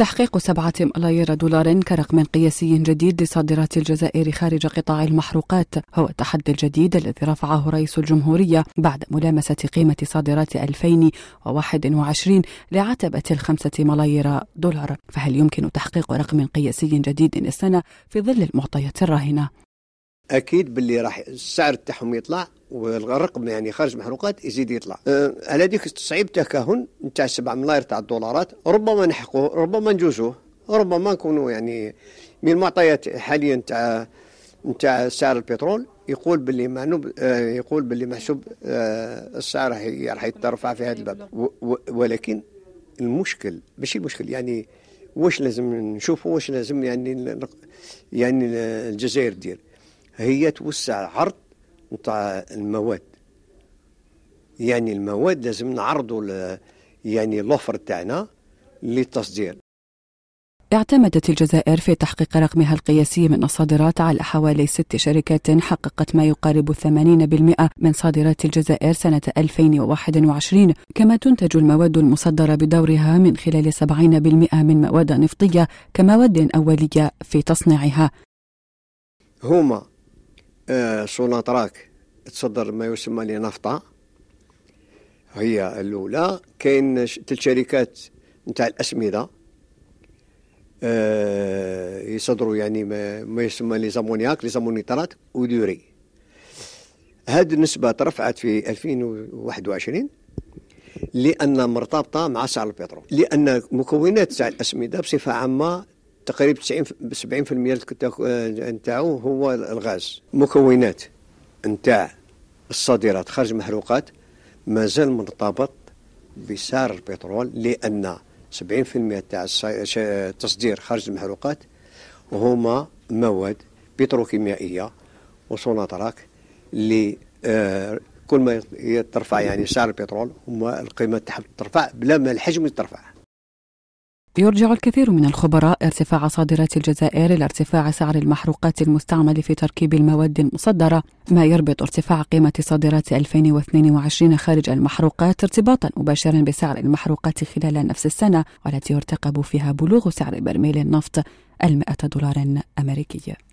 تحقيق سبعة ملايير دولار كرقم قياسي جديد لصادرات الجزائر خارج قطاع المحروقات هو التحدي الجديد الذي رفعه رئيس الجمهورية بعد ملامسة قيمة صادرات 2021 لعتبة الخمسة ملايير دولار فهل يمكن تحقيق رقم قياسي جديد السنة في ظل المعطيات الراهنة؟ اكيد باللي راح السعر تاعهم يطلع والرقم يعني خارج محروقات يزيد يطلع أه على ديك صعيب تكهن نتاع 7 ملاير تاع الدولارات ربما نحقوه ربما نجوزوه ربما نكونوا يعني من المعطيات حاليا تاع نتاع سعر البترول يقول باللي معنوب أه، يقول باللي محسوب أه، السعر راح يترفع في هذا الباب ولكن المشكل ماشي المشكل يعني واش لازم نشوفوا واش لازم يعني يعني الجزائر دير هي توسع العرض نتاع المواد يعني المواد لازم نعرضوا يعني لوفر تاعنا للتصدير اعتمدت الجزائر في تحقيق رقمها القياسي من الصادرات على حوالي ست شركات حققت ما يقارب 80% من صادرات الجزائر سنة 2021 كما تنتج المواد المصدرة بدورها من خلال 70% من مواد نفطية كمواد أولية في تصنيعها هما آه، سوناتراك تصدر ما يسمى لنفطة هي الأولى كاين ثلاث شركات نتاع الأسمدة آه، يصدروا يعني ما يسمى ليزامونياك ليزامونيترات ودوري هذه النسبة ترفعت في 2021 لأن مرتبطة مع سعر البترول لأن مكونات سعر الأسمدة بصفة عامة تقريبا 90 70% آه، نتاعو هو الغاز مكونات نتاع الصادرات خارج المحروقات مازال مرتبط بسعر البترول لان 70% تاع التصدير خارج المحروقات هما مواد بتروكيميائيه وسوناتراك اللي آه، كل ما يترفع يعني سعر البترول هما القيمه تحب ترفع بلا ما الحجم يترفع يرجع الكثير من الخبراء ارتفاع صادرات الجزائر الى ارتفاع سعر المحروقات المستعمل في تركيب المواد المصدره، ما يربط ارتفاع قيمه صادرات 2022 خارج المحروقات ارتباطا مباشرا بسعر المحروقات خلال نفس السنه والتي يرتقب فيها بلوغ سعر برميل النفط 100 دولار امريكي.